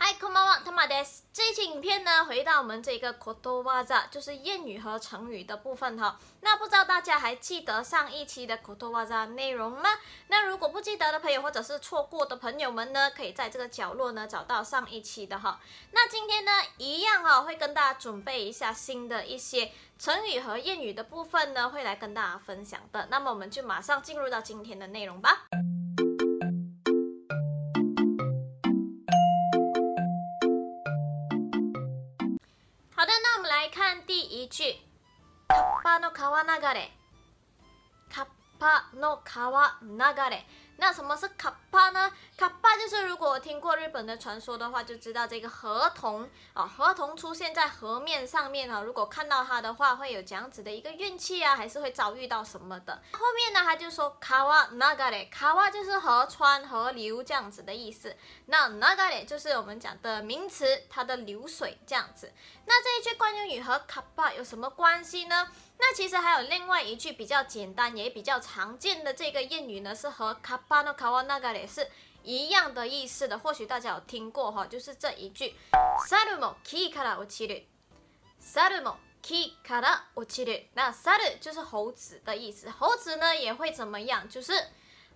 Hi，Ko m e o n Tomades，这一期影片呢，回到我们这个口头ワザ，就是谚语和成语的部分哈。那不知道大家还记得上一期的口头ワザ内容吗？那如果不记得的朋友，或者是错过的朋友们呢，可以在这个角落呢找到上一期的哈。那今天呢，一样哈，会跟大家准备一下新的一些成语和谚语的部分呢，会来跟大家分享的。那么我们就马上进入到今天的内容吧。来看第一句。カッパの川流れ。卡诺卡瓦那嘎嘞，那什么是卡帕呢？卡帕就是如果听过日本的传说的话，就知道这个河童啊，河童出现在河面上面啊，如果看到它的话，会有这样子的一个运气啊，还是会遭遇到什么的。后面呢，他就说卡瓦那嘎嘞，卡瓦就是河川、河流这样子的意思，那那噶嘞就是我们讲的名词，它的流水这样子。那这一句惯用语和卡帕有什么关系呢？那其实还有另外一句比较简单也比较常见的这个谚语呢，是和卡巴诺卡瓦那嘎 a 是一样的意思的。或许大家有听过哈，就是这一句 “saru mo ki kara ochi ru”。s a r mo ki kara ochi r 那 s a r 就是猴子的意思，猴子呢也会怎么样，就是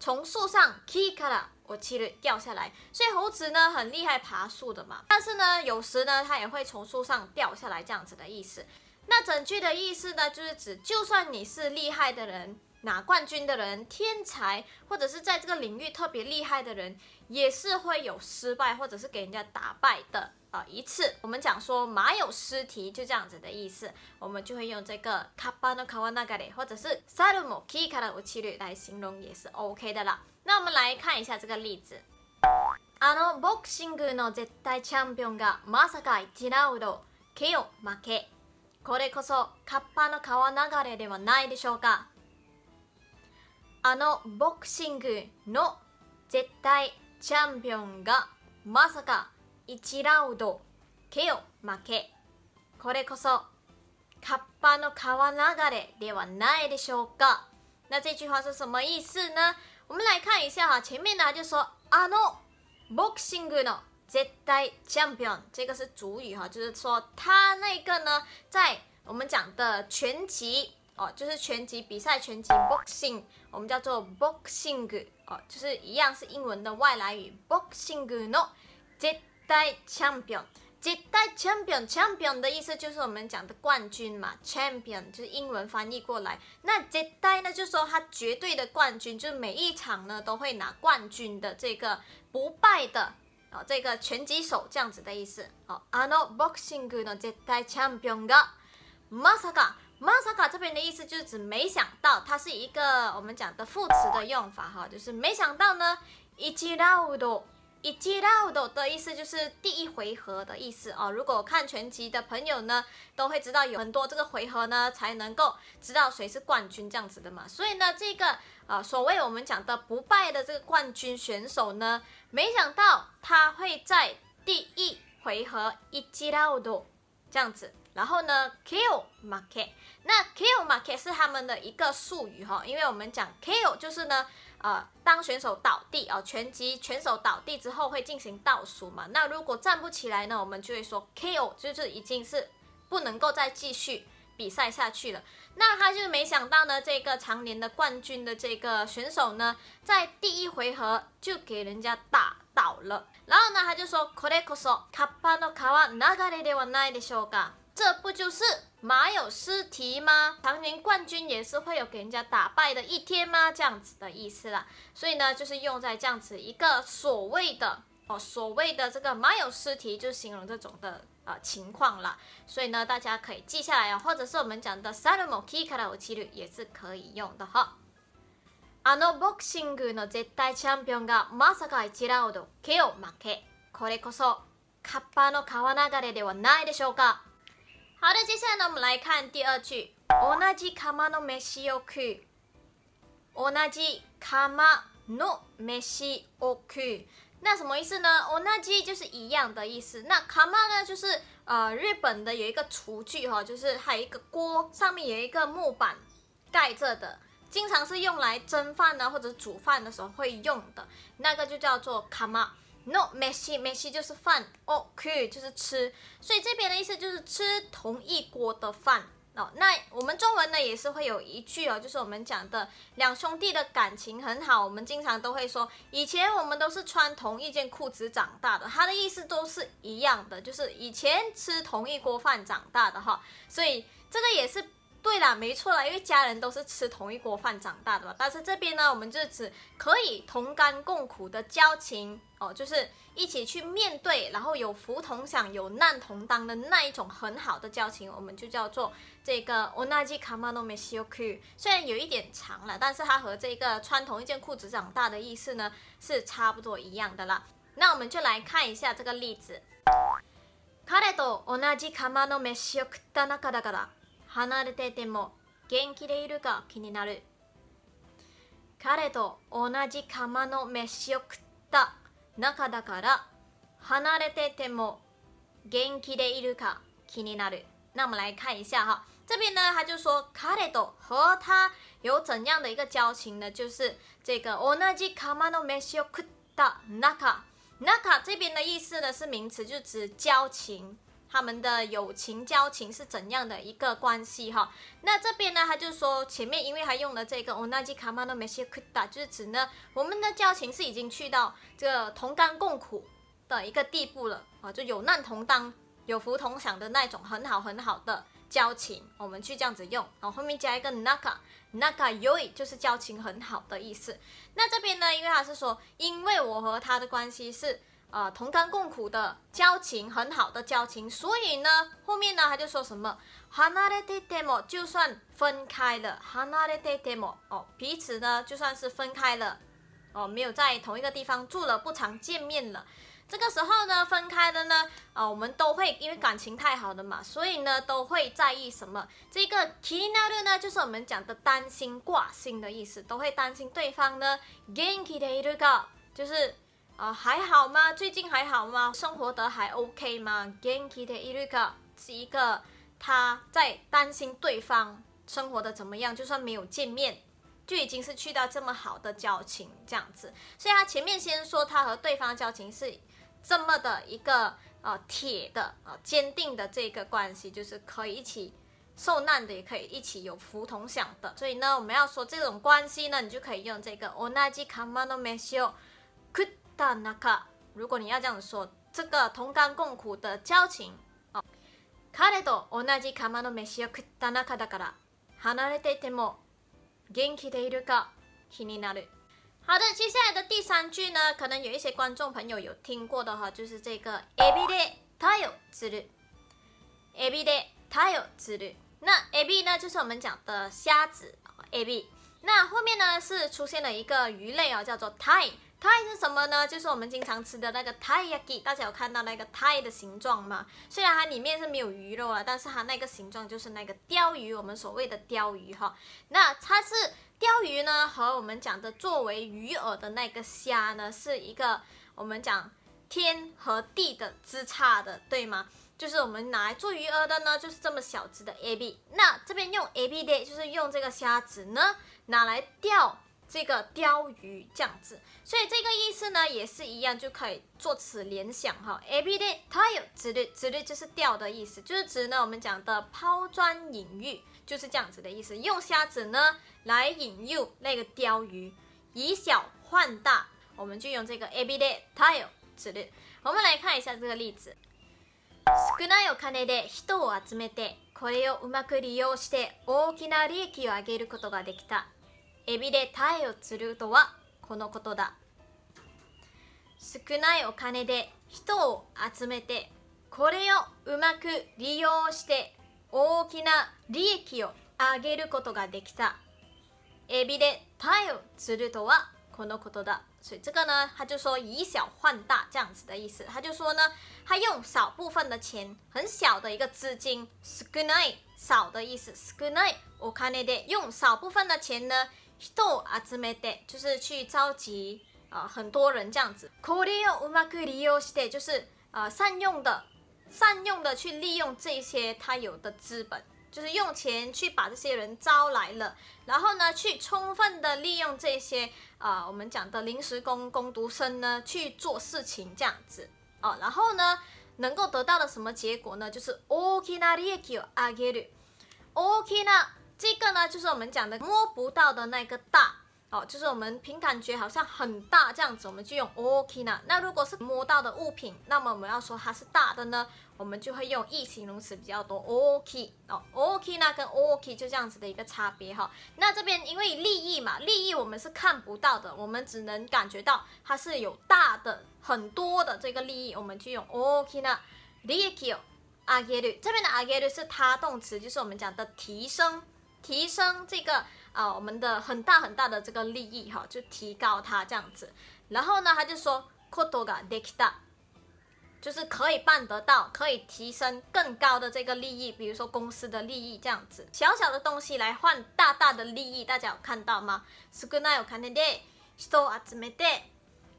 从树上 ki kara ochi r 掉下来。所以猴子呢很厉害爬树的嘛，但是呢有时呢它也会从树上掉下来，这样子的意思。那整句的意思呢，就是指就算你是厉害的人、拿冠军的人、天才，或者是在这个领域特别厉害的人，也是会有失败，或者是给人家打败的啊一次。我们讲说马有失蹄，就这样子的意思，我们就会用这个诺卡瓦纳流里，或者是萨鲁モ基卡カの武器率来形容，也是 OK 的啦。那我们来看一下这个例子，あのボクシングの絶対チャンピオンがまさか一度だけを負け。これこそカッパの川流れではないでしょうかあのボクシングの絶対チャンピオンがまさか1ラウンドけよ、負けこれこそカッパの川流れではないでしょうか那这句话是什么意思呢？我们来看一下め前面呢就说あのボクシングの接代 champion 这个是主语哈，就是说他那个呢，在我们讲的全集哦，就是全集比赛全集 boxing，我们叫做 boxing 哦，就是一样是英文的外来语 boxing no 接代 champion 接代 champion champion 的意思就是我们讲的冠军嘛，champion 就是英文翻译过来，那接代呢就说他绝对的冠军，就是每一场呢都会拿冠军的这个不败的。哦，这个拳击手这样子的意思。哦，あのボクシングの絶対チャンピオンがマサカマサカ这边的意思就是指没想到，它是一个我们讲的副词的用法哈，就是没想到呢，一気らう一击道的的意思就是第一回合的意思哦。如果看全集的朋友呢，都会知道有很多这个回合呢，才能够知道谁是冠军这样子的嘛。所以呢，这个啊，所谓我们讲的不败的这个冠军选手呢，没想到他会在第一回合一击道道这样子。然后呢，kill mark，e t 那 kill mark e t 是他们的一个术语哈，因为我们讲 kill 就是呢。呃，当选手倒地啊，拳击拳手倒地之后会进行倒数嘛？那如果站不起来呢，我们就会说 KO，就是已经是不能够再继续比赛下去了。那他就没想到呢，这个常年的冠军的这个选手呢，在第一回合就给人家打倒了。然后呢，他就说，这不就是。马有失蹄吗？常年冠军也是会有给人家打败的一天吗？这样子的意思啦。所以呢，就是用在这样子一个所谓的哦，所谓的这个马有失蹄，就形容这种的呃情况了。所以呢，大家可以记下来啊，或者是我们讲的サルモキカラオチル也是可以用的哈。あのボクシングの絶対チャンピオンがまさか一ラウド KO 負け、これこそカッパの川流れではないでしょうか。好的，接下来呢，我们来看第二句。同じ釜の飯を食う。同じ釜の飯を食う。那什么意思呢？同じ就是一样的意思。那釜呢，就是呃日本的有一个厨具哈，就是还有一个锅，上面有一个木板盖着的，经常是用来蒸饭呢或者煮饭的时候会用的，那个就叫做釜。n o m e s s i m e s s i 就是饭，ok 就是吃，所以这边的意思就是吃同一锅的饭哦。那我们中文呢也是会有一句哦，就是我们讲的两兄弟的感情很好，我们经常都会说以前我们都是穿同一件裤子长大的，它的意思都是一样的，就是以前吃同一锅饭长大的哈。所以这个也是。对啦，没错啦，因为家人都是吃同一锅饭长大的嘛。但是这边呢，我们就是指可以同甘共苦的交情哦，就是一起去面对，然后有福同享，有难同当的那一种很好的交情，我们就叫做这个 onaji no kama m e s の飯を食う。虽然有一点长了，但是它和这个穿同一件裤子长大的意思呢，是差不多一样的啦。那我们就来看一下这个例子，彼と同じ釜の飯を食った中だから。離れてても元気でいるか気になる彼と同じ釜の飯を食った中だから離れてても元気でいるか気になる那も来看一下哈，这边呢，他就说 k a 和他有怎样的一个交情呢？就是这个 onaji k a m a n 这边的意思呢是名词，就指交情。他们的友情交情是怎样的一个关系哈？那这边呢，他就说前面，因为他用了这个，n a 那 i k a m a n o m i c h i k u t a 就是指呢，我们的交情是已经去到这个同甘共苦的一个地步了啊，就有难同当，有福同享的那种很好很好的交情。我们去这样子用，然后后面加一个 “naka naka yo”，就是交情很好的意思。那这边呢，因为他是说，因为我和他的关系是。啊，同甘共苦的交情，很好的交情，所以呢，后面呢他就说什么，hanae e e mo 就算分开了，hanae e e mo 哦，彼此呢就算是分开了，哦，没有在同一个地方住了，不常见面了。这个时候呢，分开了呢，啊，我们都会因为感情太好的嘛，所以呢都会在意什么，这个 k i n a e 呢就是我们讲的担心挂心的意思，都会担心对方呢，genki t i 就是。啊，还好吗？最近还好吗？生活得还 OK 吗？Ganky 的 i r i k a 是一个他在担心对方生活的怎么样，就算没有见面，就已经是去到这么好的交情这样子。所以他前面先说他和对方交情是这么的一个呃铁的啊，坚定的这个关系，就是可以一起受难的，也可以一起有福同享的。所以呢，我们要说这种关系呢，你就可以用这个 Onaji Kamano Meio。大奈卡，如果你要这样说，这个同甘共苦的交情哦。カレ同じカのメを食った中卡だから、離れていても元気でいるか気になる。好的，接下来的第三句呢，可能有一些观众朋友有听过的哈，就是这个エビでタヨズる。エビでタヨズる。那エビ呢，就是我们讲的虾子。エビ。那后面呢，是出现了一个鱼类啊，叫做タイ。泰是什么呢？就是我们经常吃的那个泰呀鸡。大家有看到那个泰的形状吗？虽然它里面是没有鱼肉了，但是它那个形状就是那个鲷鱼。我们所谓的鲷鱼哈，那它是鲷鱼呢，和我们讲的作为鱼饵的那个虾呢，是一个我们讲天和地的之差的，对吗？就是我们拿来做鱼饵的呢，就是这么小只的 AB。那这边用 AB day，就是用这个虾子呢拿来钓。这个钓鱼这样子，所以这个意思呢也是一样，就可以作此联想哈。abide 它有直的的，就是钓的意思，就是指呢我们讲的抛砖引玉就是这样子的意思，用虾子呢来引诱那个钓鱼，以小换大，我们就用这个 abide 它有的。我们来看一下这个例子。エビで鯛を釣るとはこのことだ少ないお金で人を集めてこれをうまく利用して大きな利益を上げることができたエビで鯛を釣るとはこのことだ所以这个呢，他就说以小换大这样子的意思。他就说呢，他用少部分的钱，很小的一个资金，少ない少的意思，少ないお金で用少部分的钱呢，人を集めて，就是去召集啊很多人这样子。これをうまく利用して，就是啊善用的，善用的去利用这些他有的资本，就是用钱去把这些人招来了，然后呢，去充分的利用这些啊我们讲的临时工、工读生呢去做事情这样子哦。然后呢，能够得到的什么结果呢？就是大きな利益をあげる，大きな。这个呢，就是我们讲的摸不到的那个大哦，就是我们凭感觉好像很大这样子，我们就用 okna i。那如果是摸到的物品，那么我们要说它是大的呢，我们就会用 e 形容词比较多。ok，哦，okna i 跟 ok 就这样子的一个差别哈。那这边因为利益嘛，利益我们是看不到的，我们只能感觉到它是有大的很多的这个利益，我们就用 okna。l i k e o a g e e 这边的 agere 是它动词，就是我们讲的提升。提升这个啊、呃、我们的很大很大的这个利益哈，就提高它这样子。然后呢，他就说 “koto ga dekita”，就是可以办得到，可以提升更高的这个利益，比如说公司的利益这样子。小小的东西来换大大的利益，大家有看到吗？少ないお金で人を集めて、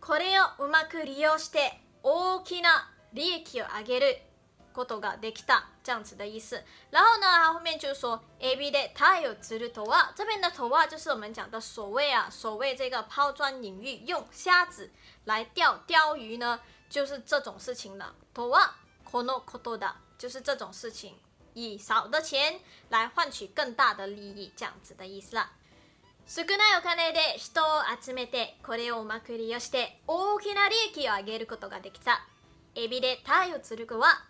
これをうまく利用して大きな利益を上げる。ことができた这样子的意思。然后呢，后面就说 A B 的它有值的头啊，这边的头啊就是我们讲的所谓啊，所谓这个抛砖引玉，用虾子来钓钓鱼呢，就是这种事情了。头啊，このことだ，就是这种事情，以少的钱来换取更大的利益，这样子的意思啦。少ないお金で人を集めてこれをおまくりをして大きな利益を上げることができたエビでタイを釣る子は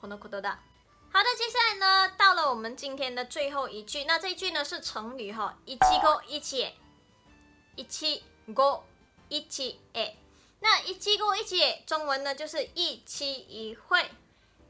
很多很多的，好的，接下来呢，到了我们今天的最后一句。那这一句呢是成语哈，一期过一期，一期过一期诶。那一期过一期中文呢就是一期一会，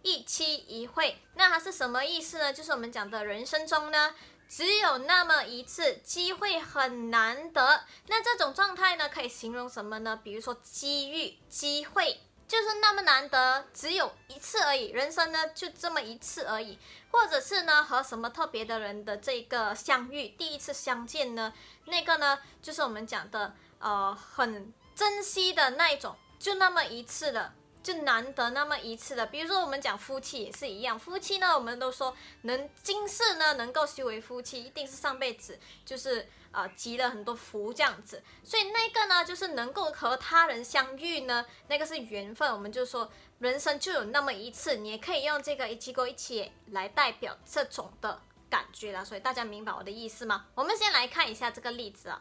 一期一会。那它是什么意思呢？就是我们讲的人生中呢，只有那么一次机会，很难得。那这种状态呢，可以形容什么呢？比如说机遇、机会。就是那么难得，只有一次而已。人生呢，就这么一次而已。或者是呢，和什么特别的人的这个相遇，第一次相见呢，那个呢，就是我们讲的，呃，很珍惜的那一种，就那么一次的。就难得那么一次的，比如说我们讲夫妻也是一样，夫妻呢，我们都说能今世呢能够修为夫妻，一定是上辈子就是啊积了很多福这样子，所以那个呢就是能够和他人相遇呢，那个是缘分。我们就说人生就有那么一次，你也可以用这个一七够一起来代表这种的感觉啦。所以大家明白我的意思吗？我们先来看一下这个例子啊，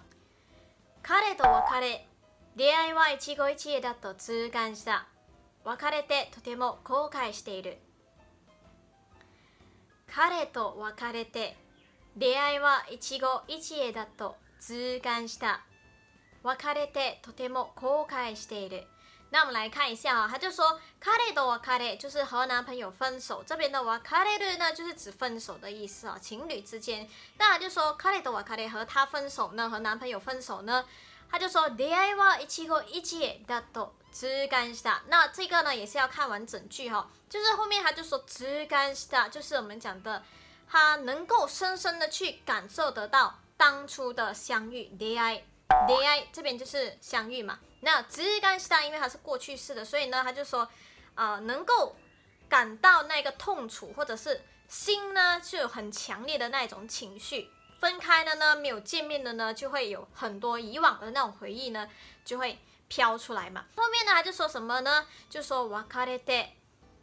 彼と彼、出会いは一七一七だと突然した。別れてとても後悔している彼と別れて出会いは一期一会だと痛感した別れてとても後悔している那我们来看一下啊，他就说，kare do wakare 就是和男朋友分手，这边的 wakare 呢就是指分手的意思啊，情侣之间。那他就说 kare do wakare 和他分手呢，和男朋友分手呢，他就说出会れは一期一会だと直した。那这个呢也是要看完整句哈，就是后面他就说直した，就是我们讲的，他能够深深的去感受得到当初的相遇，离爱，离爱这边就是相遇嘛。那直した，因为它是过去式的，所以呢他就说，啊，能够感到那个痛楚，或者是心呢就很强烈的那种情绪。分开的呢，没有见面的呢，就会有很多以往的那种回忆呢，就会。飘出来嘛，后面呢他就说什么呢？就说“わかれて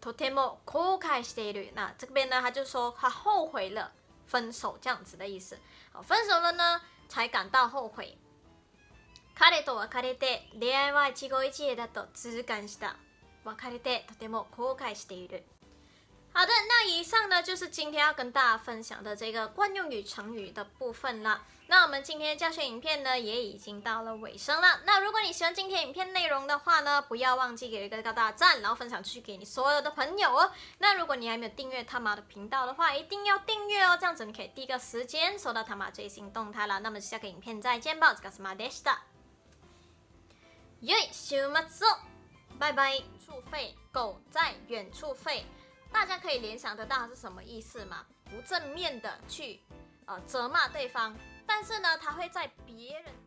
とても後悔している”。那这边呢他就说他后悔了，分手这样子的意思。好，分手了呢才感到后悔。かれてわかれて DIY 切口一気でと直感したわかれてとても後悔している。好的，那以上呢就是今天要跟大家分享的这个惯用语成语的部分了。那我们今天的教学影片呢，也已经到了尾声了。那如果你喜欢今天影片内容的话呢，不要忘记给一个高大赞，然后分享出去给你所有的朋友哦。那如果你还没有订阅他马的频道的话，一定要订阅哦，这样子你可以第一个时间收到他马最新动态了。那么下个影片再见，Bye b 拜拜。处费狗在远处吠，大家可以联想得到是什么意思吗？不正面的去呃责骂对方。但是呢，他会在别人。